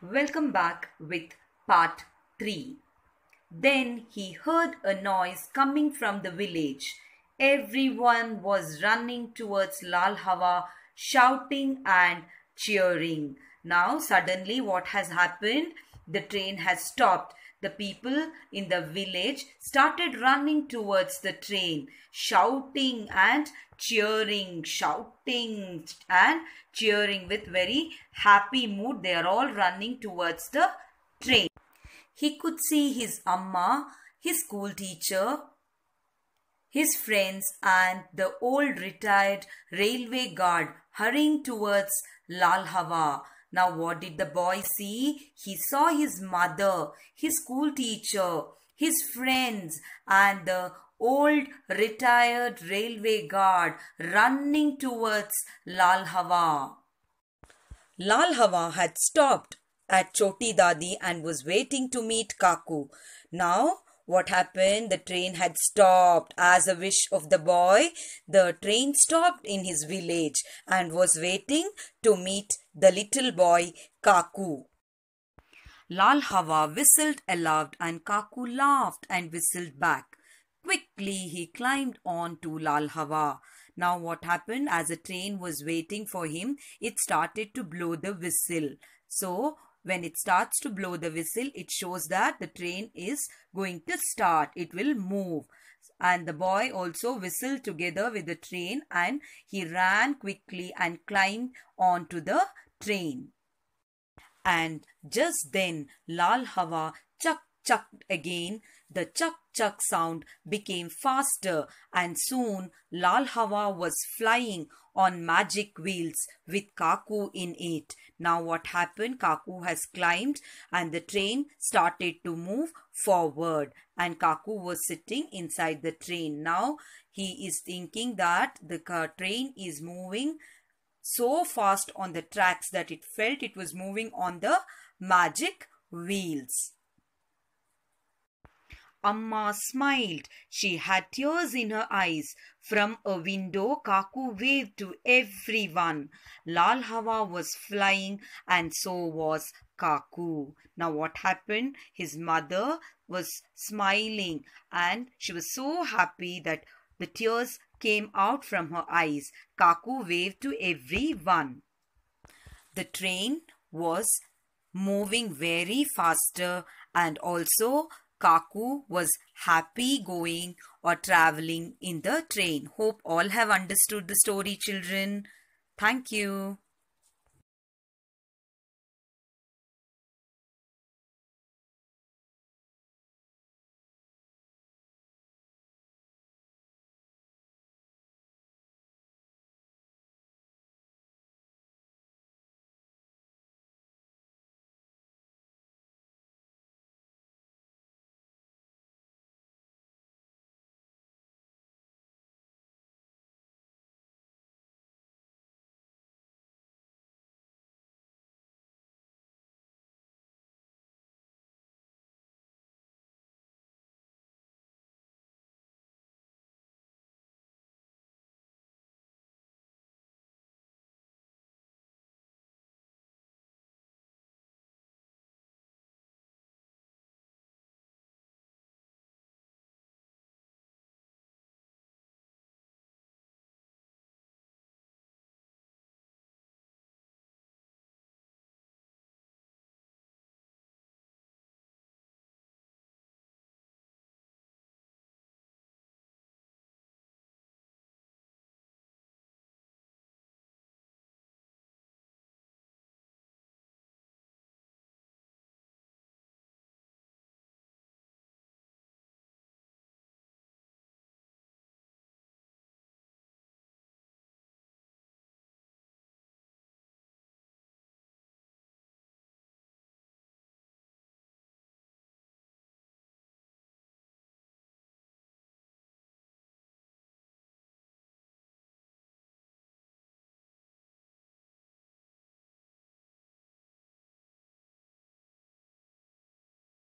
Welcome back with part 3. Then he heard a noise coming from the village. Everyone was running towards Lal Hawa, shouting and cheering. Now, suddenly, what has happened? The train has stopped. The people in the village started running towards the train, shouting and cheering, shouting and cheering with very happy mood. They are all running towards the train. He could see his amma, his school teacher, his friends and the old retired railway guard hurrying towards Lalhava. Now, what did the boy see? He saw his mother, his school teacher, his friends, and the old retired railway guard running towards Lal Hawa. Lal Hawa had stopped at Choti Dadi and was waiting to meet Kaku. Now what happened? The train had stopped. As a wish of the boy, the train stopped in his village and was waiting to meet the little boy Kaku. Lal Hawa whistled aloud and Kaku laughed and whistled back. Quickly he climbed on to Lal Hawa. Now what happened as a train was waiting for him, it started to blow the whistle. So when it starts to blow the whistle, it shows that the train is going to start. It will move. And the boy also whistled together with the train and he ran quickly and climbed onto the train. And just then Lal Hawa chucked chuck again. The chuck chuck sound became faster, and soon Lal Hawa was flying on magic wheels with Kaku in it. Now, what happened? Kaku has climbed, and the train started to move forward, and Kaku was sitting inside the train. Now, he is thinking that the train is moving so fast on the tracks that it felt it was moving on the magic wheels. Amma smiled. She had tears in her eyes. From a window, Kaku waved to everyone. Lal Hawa was flying, and so was Kaku. Now, what happened? His mother was smiling, and she was so happy that the tears came out from her eyes. Kaku waved to everyone. The train was moving very faster and also Kaku was happy going or traveling in the train. Hope all have understood the story, children. Thank you.